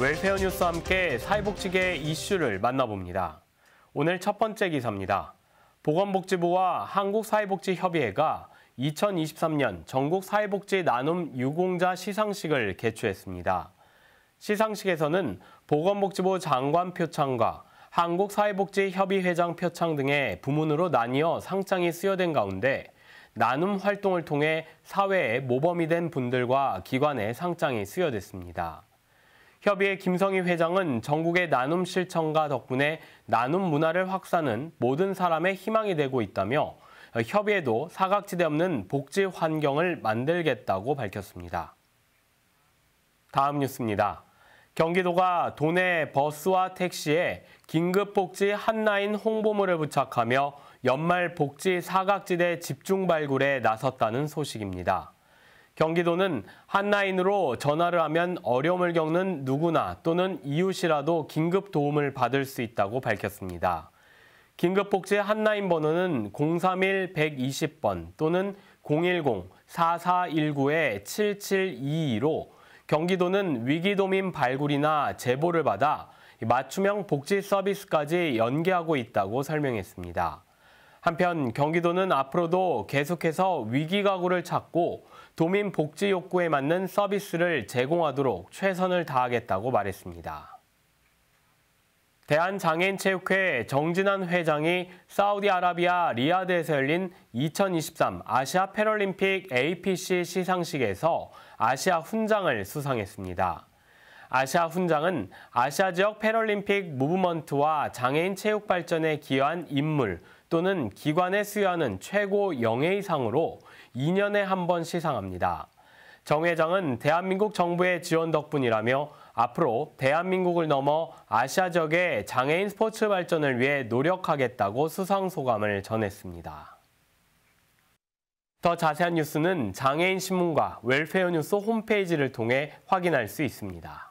웰페어 뉴스와 함께 사회복지계 이슈를 만나봅니다. 오늘 첫 번째 기사입니다. 보건복지부와 한국사회복지협의회가 2023년 전국 사회복지 나눔 유공자 시상식을 개최했습니다. 시상식에서는 보건복지부 장관 표창과 한국사회복지협의회장 표창 등의 부문으로 나뉘어 상장이 수여된 가운데 나눔 활동을 통해 사회에 모범이 된 분들과 기관에 상장이 수여됐습니다. 협의회 김성희 회장은 전국의 나눔 실천과 덕분에 나눔 문화를 확산은 모든 사람의 희망이 되고 있다며 협의회도 사각지대 없는 복지 환경을 만들겠다고 밝혔습니다. 다음 뉴스입니다. 경기도가 도내 버스와 택시에 긴급복지 한라인 홍보물을 부착하며 연말 복지 사각지대 집중 발굴에 나섰다는 소식입니다. 경기도는 한라인으로 전화를 하면 어려움을 겪는 누구나 또는 이웃이라도 긴급 도움을 받을 수 있다고 밝혔습니다. 긴급복지 한라인 번호는 031-120번 또는 010-4419-7722로 경기도는 위기도민 발굴이나 제보를 받아 맞춤형 복지 서비스까지 연계하고 있다고 설명했습니다. 한편 경기도는 앞으로도 계속해서 위기 가구를 찾고 도민 복지 욕구에 맞는 서비스를 제공하도록 최선을 다하겠다고 말했습니다. 대한장애인체육회 정진환 회장이 사우디아라비아 리아드에서 열린 2023 아시아 패럴림픽 APC 시상식에서 아시아 훈장을 수상했습니다. 아시아 훈장은 아시아 지역 패럴림픽 무브먼트와 장애인 체육 발전에 기여한 인물 또는 기관에 수여하는 최고 영예의상으로 2년에 한 번 시상합니다. 정 회장은 대한민국 정부의 지원 덕분이라며 앞으로 대한민국을 넘어 아시아 지역의 장애인 스포츠 발전을 위해 노력하겠다고 수상 소감을 전했습니다. 더 자세한 뉴스는 장애인 신문과 웰페어 뉴스 홈페이지를 통해 확인할 수 있습니다.